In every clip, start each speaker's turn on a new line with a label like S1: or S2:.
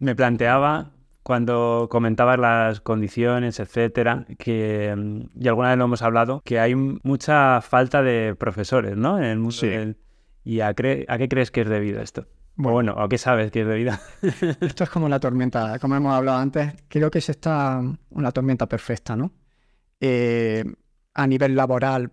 S1: me planteaba cuando comentabas las condiciones, etcétera, que, mm, y alguna vez lo hemos hablado, que hay mucha falta de profesores, ¿no? En el mundo ¿Y a, a, qué crees que es debido esto? Bueno, ¿a qué sabes que es debido? esto
S2: es como la tormenta, como hemos hablado antes, creo que es esta mm, una tormenta perfecta, ¿no? Eh, a nivel laboral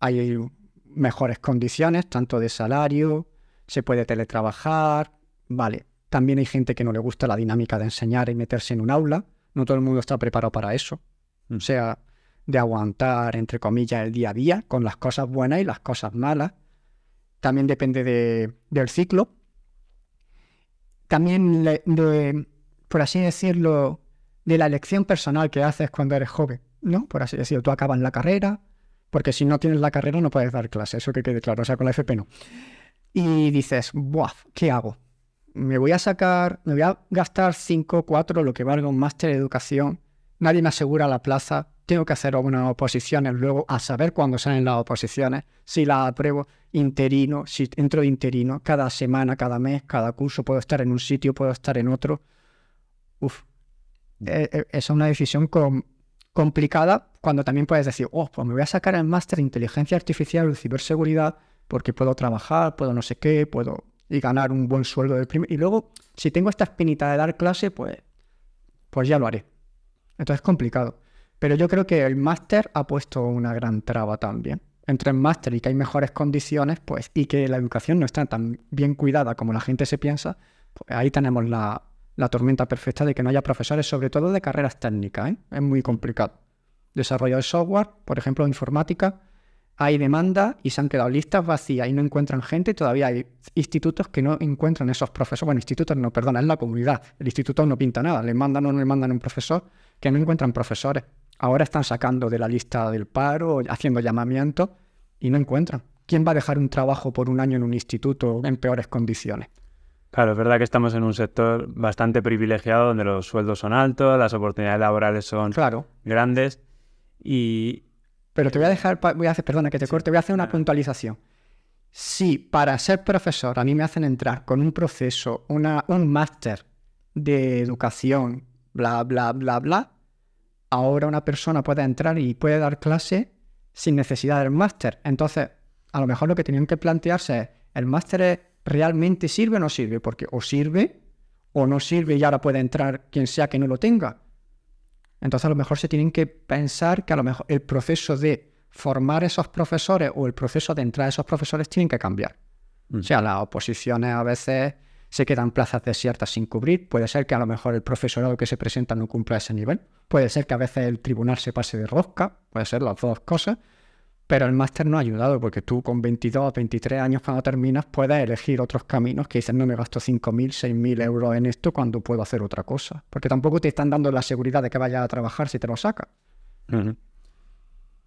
S2: hay mejores condiciones, tanto de salario, se puede teletrabajar, vale, también hay gente que no le gusta la dinámica de enseñar y meterse en un aula. No todo el mundo está preparado para eso. Mm. O sea, de aguantar, entre comillas, el día a día con las cosas buenas y las cosas malas. También depende del ciclo. También, por así decirlo, de la elección personal que haces cuando eres joven, ¿no? Por así decirlo, tú acabas la carrera, porque si no tienes la carrera no puedes dar clase, eso que quede claro, o sea, con la FP no. Y dices, ¡buah! ¿Qué hago? me voy a sacar, me voy a gastar 5, 4, lo que valga un máster de educación, nadie me asegura la plaza, tengo que hacer unas oposiciones, luego a saber cuándo salen las oposiciones, si las apruebo interino, si entro de interino, cada semana, cada mes, cada curso, puedo estar en un sitio, puedo estar en otro. Uf, mm. eh, eh, es una decisión complicada cuando también puedes decir, oh, pues me voy a sacar el máster de inteligencia artificial o ciberseguridad porque puedo trabajar, puedo no sé qué, puedo y ganar un buen sueldo de primer. Y luego, si tengo esta espinita de dar clase, pues, pues ya lo haré. Entonces es complicado. Pero yo creo que el máster ha puesto una gran traba también. Entre el máster y que hay mejores condiciones, pues, y que la educación no está tan bien cuidada como la gente se piensa, pues ahí tenemos la, la tormenta perfecta de que no haya profesores, sobre todo de carreras técnicas. ¿eh? Es muy complicado. Desarrollo de software, por ejemplo, informática, hay demanda y se han quedado listas vacías y no encuentran gente todavía hay institutos que no encuentran esos profesores. Bueno, institutos no, perdona, es la comunidad. El instituto no pinta nada, le mandan o no le mandan un profesor que no encuentran profesores. Ahora están sacando de la lista del paro, haciendo llamamiento y no encuentran. ¿Quién va a dejar un trabajo por un año en un instituto en peores condiciones?
S1: Claro, es verdad que estamos en un sector bastante privilegiado donde los sueldos son altos, las oportunidades laborales son grandes y,
S2: pero te voy a dejar, voy a hacer, perdona que te corte, voy a hacer una ah. puntualización. Si para ser profesor a mí me hacen entrar con un proceso, un máster de educación, bla, bla, bla, bla, ahora una persona puede entrar y puede dar clase sin necesidad del máster. Entonces, a lo mejor lo que tienen que plantearse es, ¿el máster realmente sirve o no sirve? Porque o sirve o no sirve y ahora puede entrar quien sea que no lo tenga. Entonces a lo mejor se tienen que pensar que a lo mejor el proceso de formar esos profesores o el proceso de entrar a esos profesores tienen que cambiar. Mm. O sea, las oposiciones a veces se quedan plazas desiertas sin cubrir, puede ser que a lo mejor el profesorado que se presenta no cumpla ese nivel, puede ser que a veces el tribunal se pase de rosca, puede ser las dos cosas. Pero el máster no ha ayudado, porque tú con 22, 23 años cuando terminas puedes elegir otros caminos que dices, no me gasto 5.000, 6.000 euros en esto cuando puedo hacer otra cosa. Porque tampoco te están dando la seguridad de que vayas a trabajar si te lo saca.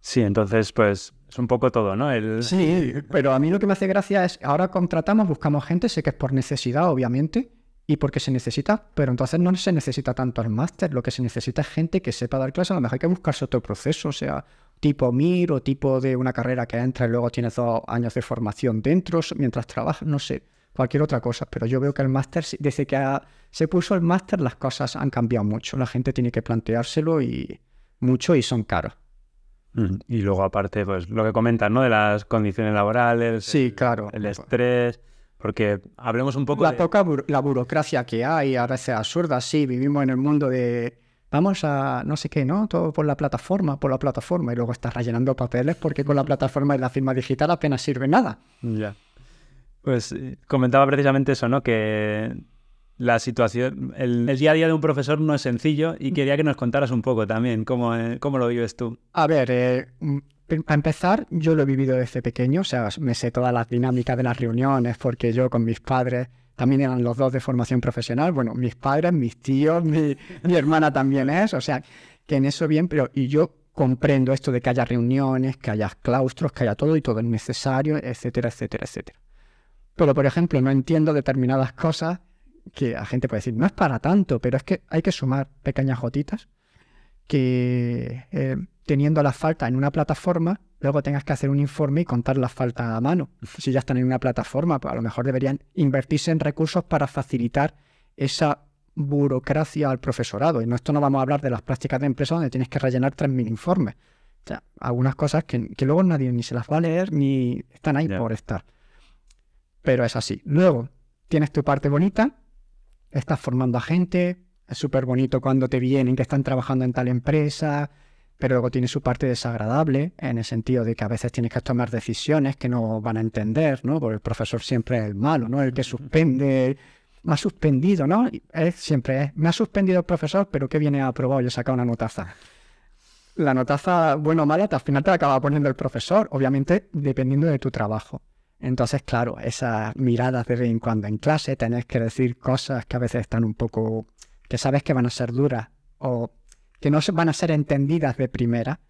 S1: Sí, entonces pues es un poco todo, ¿no?
S2: Sí, pero a mí lo que me hace gracia es, ahora contratamos, buscamos gente, sé que es por necesidad, obviamente, y porque se necesita, pero entonces no se necesita tanto el máster, lo que se necesita es gente que sepa dar clases, a lo mejor hay que buscarse otro proceso, o sea, tipo MIR o tipo de una carrera que entra y luego tienes dos años de formación dentro mientras trabajas, no sé, cualquier otra cosa. Pero yo veo que el máster, desde que se puso el máster, las cosas han cambiado mucho. La gente tiene que planteárselo y mucho y son caros.
S1: Mm. Y luego aparte, pues lo que comentas, ¿no? De las condiciones laborales, sí, el, claro. el estrés, porque hablemos un poco... La poca
S2: la burocracia que hay, a veces absurda, sí, vivimos en el mundo de vamos a no sé qué, ¿no? Todo por la plataforma, por la plataforma. Y luego estás rellenando papeles porque con la plataforma y la firma digital apenas sirve nada.
S1: Ya. Pues eh, comentaba precisamente eso, ¿no? Que la situación, el, día a día de un profesor no es sencillo y mm. quería que nos contaras un poco también cómo, eh, lo vives tú. A ver, eh,
S2: mm, para empezar, yo lo he vivido desde pequeño, o sea, me sé todas las dinámicas de las reuniones porque yo con mis padres también eran los dos de formación profesional, bueno, mis padres, mis tíos, mi, hermana también es, o sea, que en eso bien, pero y yo comprendo esto de que haya reuniones, que haya claustros, que haya todo y todo es necesario, etcétera, etcétera, etcétera. Pero, por ejemplo, no entiendo determinadas cosas que la gente puede decir, no es para tanto, pero es que hay que sumar pequeñas gotitas que eh, teniendo la falta en una plataforma luego tengas que hacer un informe y contar las falta a mano. Si ya están en una plataforma, pues a lo mejor deberían invertirse en recursos para facilitar esa burocracia al profesorado. Y no, esto no vamos a hablar de las prácticas de empresa donde tienes que rellenar 3.000 informes. O sea, algunas cosas que, luego nadie ni se las va a leer ni están ahí por estar. Pero es así. Luego, tienes tu parte bonita, estás formando a gente, es súper bonito cuando te vienen que están trabajando en tal empresa, pero luego tiene su parte desagradable en el sentido de que a veces tienes que tomar decisiones que no van a entender, ¿no? Porque el profesor siempre es el malo, ¿no? El que suspende, me ha suspendido, ¿no? Es, siempre es, me ha suspendido el profesor, pero ¿qué viene aprobado, yo he sacado una notaza. La notaza, bueno o mala, al final te la acaba poniendo el profesor, obviamente dependiendo de tu trabajo. Entonces, claro, esas miradas de vez en cuando en clase, tenés que decir cosas que a veces están un poco, que sabes que van a ser duras o que no van a ser entendidas de primera,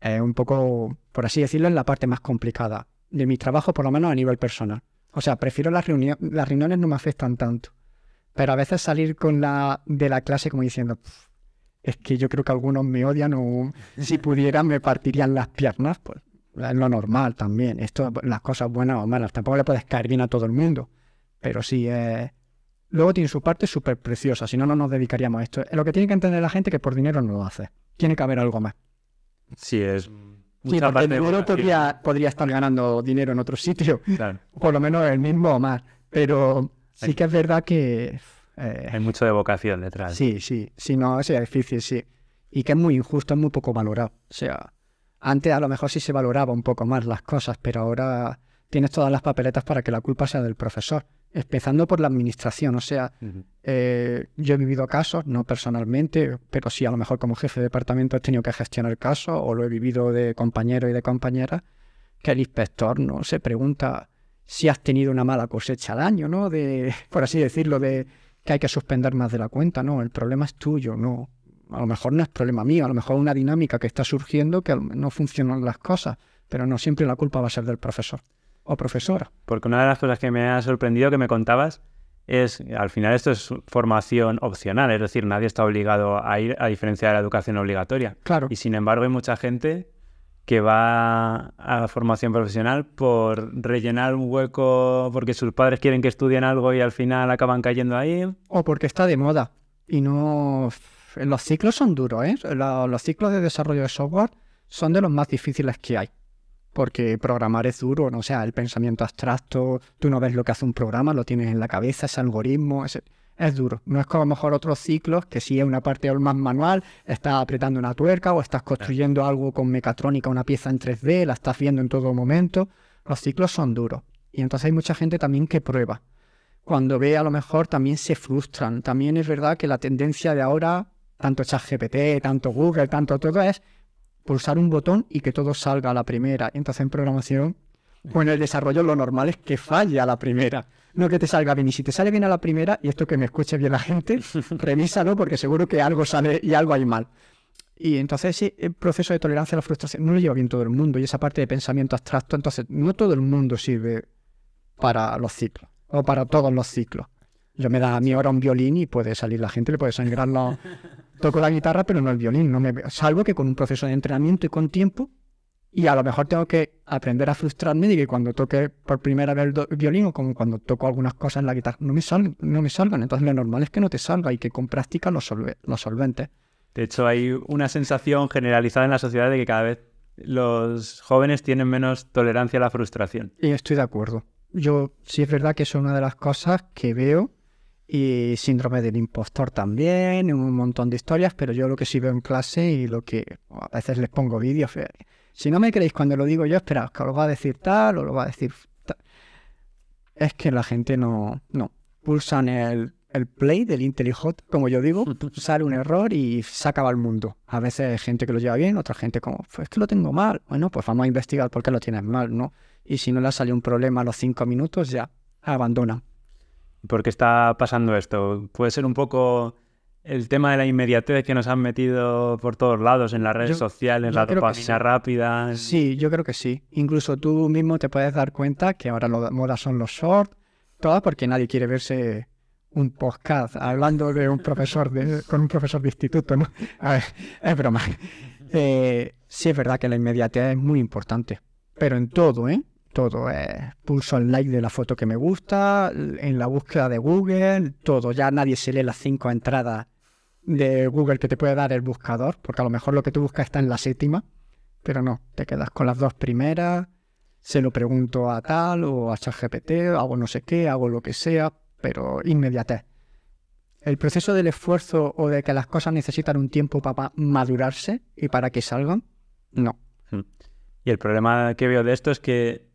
S2: eh, un poco, por así decirlo, en la parte más complicada de mi trabajo, por lo menos a nivel personal. O sea, prefiero las reuniones, las reuniones no me afectan tanto, pero a veces salir con la de la clase como diciendo, es que yo creo que algunos me odian o si pudieran me partirían las piernas, pues es lo normal también. Esto, las cosas buenas o malas, tampoco le puedes caer bien a todo el mundo, pero sí es Luego tiene su parte súper preciosa, si no, no nos dedicaríamos a esto. Lo que tiene que entender la gente es que por dinero no lo hace. Tiene que haber algo más. Sí,
S1: es. Sí, porque dinero podría,
S2: podría, estar ganando dinero en otro sitio. Claro. Por lo menos el mismo o más. Pero sí que es verdad que.
S1: Eh, Hay mucho de vocación detrás. Sí,
S2: sí. Si no, es difícil, sí. Y que es muy injusto, es muy poco valorado. O sea, antes a lo mejor sí se valoraba un poco más las cosas, pero ahora tienes todas las papeletas para que la culpa sea del profesor empezando por la administración. O sea, eh, yo he vivido casos, no personalmente, pero sí a lo mejor como jefe de departamento he tenido que gestionar casos o lo he vivido de compañero y de compañera, que el inspector no se pregunta si has tenido una mala cosecha al año, ¿no? De, por así decirlo, de que hay que suspender más de la cuenta, no, el problema es tuyo, no. A lo mejor no es problema mío, a lo mejor una dinámica que está surgiendo que no funcionan las cosas, pero no siempre la culpa va a ser del profesor o profesora.
S1: Porque una de las cosas que me ha sorprendido que me contabas es, al final esto es formación opcional, es decir, nadie está obligado a ir a diferencia de la educación obligatoria. Claro. Y sin embargo hay mucha gente que va a formación profesional por rellenar un hueco porque sus padres quieren que estudien algo y al final acaban cayendo ahí.
S2: O porque está de moda y no... Los ciclos son duros, ¿eh? los ciclos de desarrollo de software son de los más difíciles que hay porque programar es duro, ¿no? o sea, el pensamiento abstracto, tú no ves lo que hace un programa, lo tienes en la cabeza, ese algoritmo, es, es duro. No es como a lo mejor otros ciclos, que sí es una parte más manual, estás apretando una tuerca o estás construyendo algo con mecatrónica, una pieza en 3D, la estás viendo en todo momento. Los ciclos son duros. Y entonces hay mucha gente también que prueba. Cuando ve a lo mejor también se frustran. También es verdad que la tendencia de ahora, tanto ChatGPT, tanto Google, tanto todo es pulsar un botón y que todo salga a la primera. Entonces en programación o en el desarrollo lo normal es que falle a la primera, no que te salga bien. Y si te sale bien a la primera, y esto que me escuche bien la gente, revísalo porque seguro que algo sale y algo hay mal. Y entonces ese proceso de tolerancia a la frustración no lo lleva bien todo el mundo y esa parte de pensamiento abstracto, entonces no todo el mundo sirve para los ciclos o para todos los ciclos. Yo me da a mí ahora un violín y puede salir la gente, le puede sangrar la... Toco la guitarra, pero no el violín. No me... Salvo que con un proceso de entrenamiento y con tiempo, y a lo mejor tengo que aprender a frustrarme de que cuando toque por primera vez el violín o como cuando toco algunas cosas en la guitarra, no me, no me salgan. Entonces lo normal es que no te salga y que con práctica lo, solve lo solventes.
S1: De hecho, hay una sensación generalizada en la sociedad de que cada vez los jóvenes tienen menos tolerancia a la frustración.
S2: Y estoy de acuerdo. Yo sí es verdad que es una de las cosas que veo y síndrome del impostor también, un montón de historias, pero yo lo que sí veo en clase y lo que a veces les pongo vídeos, eh, si no me creéis cuando lo digo yo, esperad, que lo va a decir tal o lo va a decir tal. Es que la gente no, no, pulsan el, play del Hot, como yo digo, sale un error y se acaba el mundo. A veces hay gente que lo lleva bien, otra gente como, pues es que lo tengo mal. Bueno, pues vamos a investigar por qué lo tienes mal, ¿no? Y si no le sale un problema a los cinco minutos, ya abandona.
S1: ¿Por qué está pasando esto? Puede ser un poco el tema de la inmediatez que nos han metido por todos lados, en las redes sociales, en la dopamina rápida.
S2: Sí, yo creo que sí. Incluso tú mismo te puedes dar cuenta que ahora las modas son los shorts, todas porque nadie quiere verse un podcast hablando de un profesor con un profesor de instituto, ¿no? es broma. Eh, sí es verdad que la inmediatez es muy importante, pero en todo, ¿eh? todo. es eh, pulso al like de la foto que me gusta, en la búsqueda de Google, todo. Ya nadie se lee las cinco entradas de Google que te puede dar el buscador, porque a lo mejor lo que tú buscas está en la séptima, pero no, te quedas con las dos primeras, se lo pregunto a tal o a ChatGPT, hago no sé qué, hago lo que sea, pero inmediatez. El proceso del esfuerzo o de que las cosas necesitan un tiempo para madurarse y para que salgan, no. Hmm.
S1: Y el problema que veo de esto es que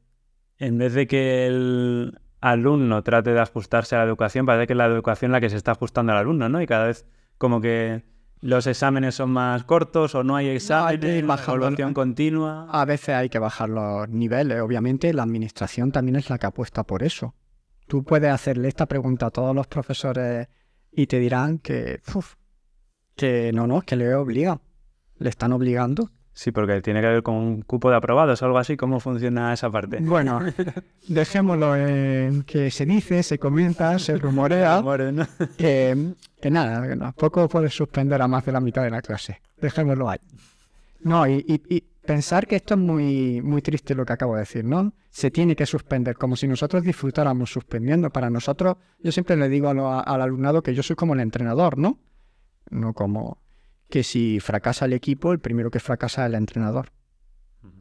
S1: en vez de que el alumno trate de ajustarse a la educación, parece que es la educación la que se está ajustando al alumno, ¿no? Y cada vez como que los exámenes son más cortos o no hay exámenes, baja evaluación continua.
S2: A veces hay que bajar los niveles, obviamente la administración también es la que apuesta por eso. Tú puedes hacerle esta pregunta a todos los profesores y te dirán que, uf, que no, no, que le obligan, le están obligando
S1: Sí, porque tiene que ver con un cupo de aprobados o algo así. ¿Cómo funciona esa parte? Bueno,
S2: dejémoslo en que se dice, se comenta, se rumorea. que, nada, poco puedes suspender a más de la mitad de la clase. Dejémoslo ahí. No, y, pensar que esto es muy, muy triste lo que acabo de decir, ¿no? Se tiene que suspender, como si nosotros disfrutáramos suspendiendo. Para nosotros, yo siempre le digo al alumnado que yo soy como el entrenador, ¿no? No como que si fracasa el equipo, el primero que fracasa es el entrenador.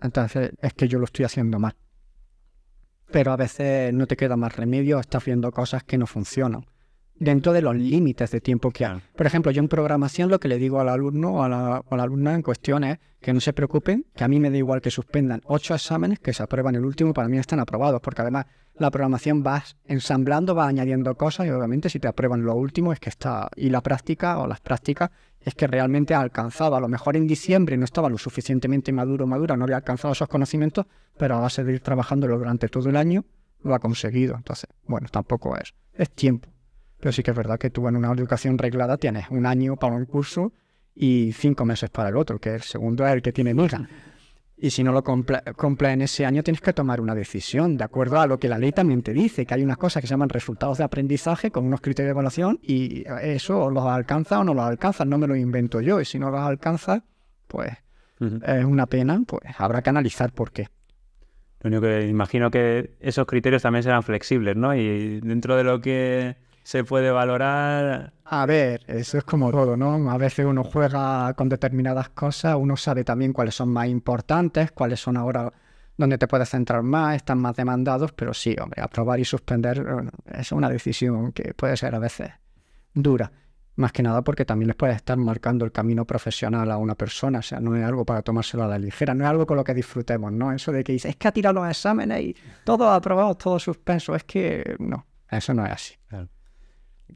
S2: Entonces es que yo lo estoy haciendo mal. Pero a veces no te queda más remedio, estás haciendo cosas que no funcionan dentro de los límites de tiempo que hay. Por ejemplo, yo en programación lo que le digo al alumno o a la, alumna en cuestión es que no se preocupen, que a mí me da igual que suspendan ocho exámenes que se aprueban el último, para mí están aprobados, porque además la programación vas ensamblando, vas añadiendo cosas y obviamente si te aprueban lo último es que está, y la práctica o las prácticas es que realmente alcanzaba A lo mejor en diciembre no estaba lo suficientemente maduro, madura, no había alcanzado esos conocimientos, pero a base de ir trabajándolo durante todo el año lo ha conseguido. Entonces, bueno, tampoco es, es tiempo. Pero sí que es verdad que tú en una educación reglada tienes un año para un curso y cinco meses para el otro, que el segundo es el que tiene mucha y si no lo compra, en ese año, tienes que tomar una decisión, de acuerdo a lo que la ley también te dice, que hay unas cosas que se llaman resultados de aprendizaje con unos criterios de evaluación y eso los alcanza o no los alcanza, no me lo invento yo. Y si no los alcanza, pues es una pena, pues habrá que analizar por qué.
S1: Lo único que imagino que esos criterios también serán flexibles, ¿no? Y dentro de lo que se puede valorar.
S2: A ver, eso es como todo, ¿no? A veces uno juega con determinadas cosas, uno sabe también cuáles son más importantes, cuáles son ahora donde te puedes centrar más, están más demandados, pero sí, hombre, aprobar y suspender es una decisión que puede ser a veces dura. Más que nada porque también les puede estar marcando el camino profesional a una persona, o sea, no es algo para tomárselo a la ligera, no es algo con lo que disfrutemos, ¿no? Eso de que dices, es que ha tirado los exámenes y todo aprobado, todo suspenso. es que no, eso no es así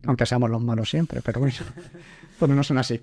S2: aunque seamos los malos siempre, pero bueno, no son así.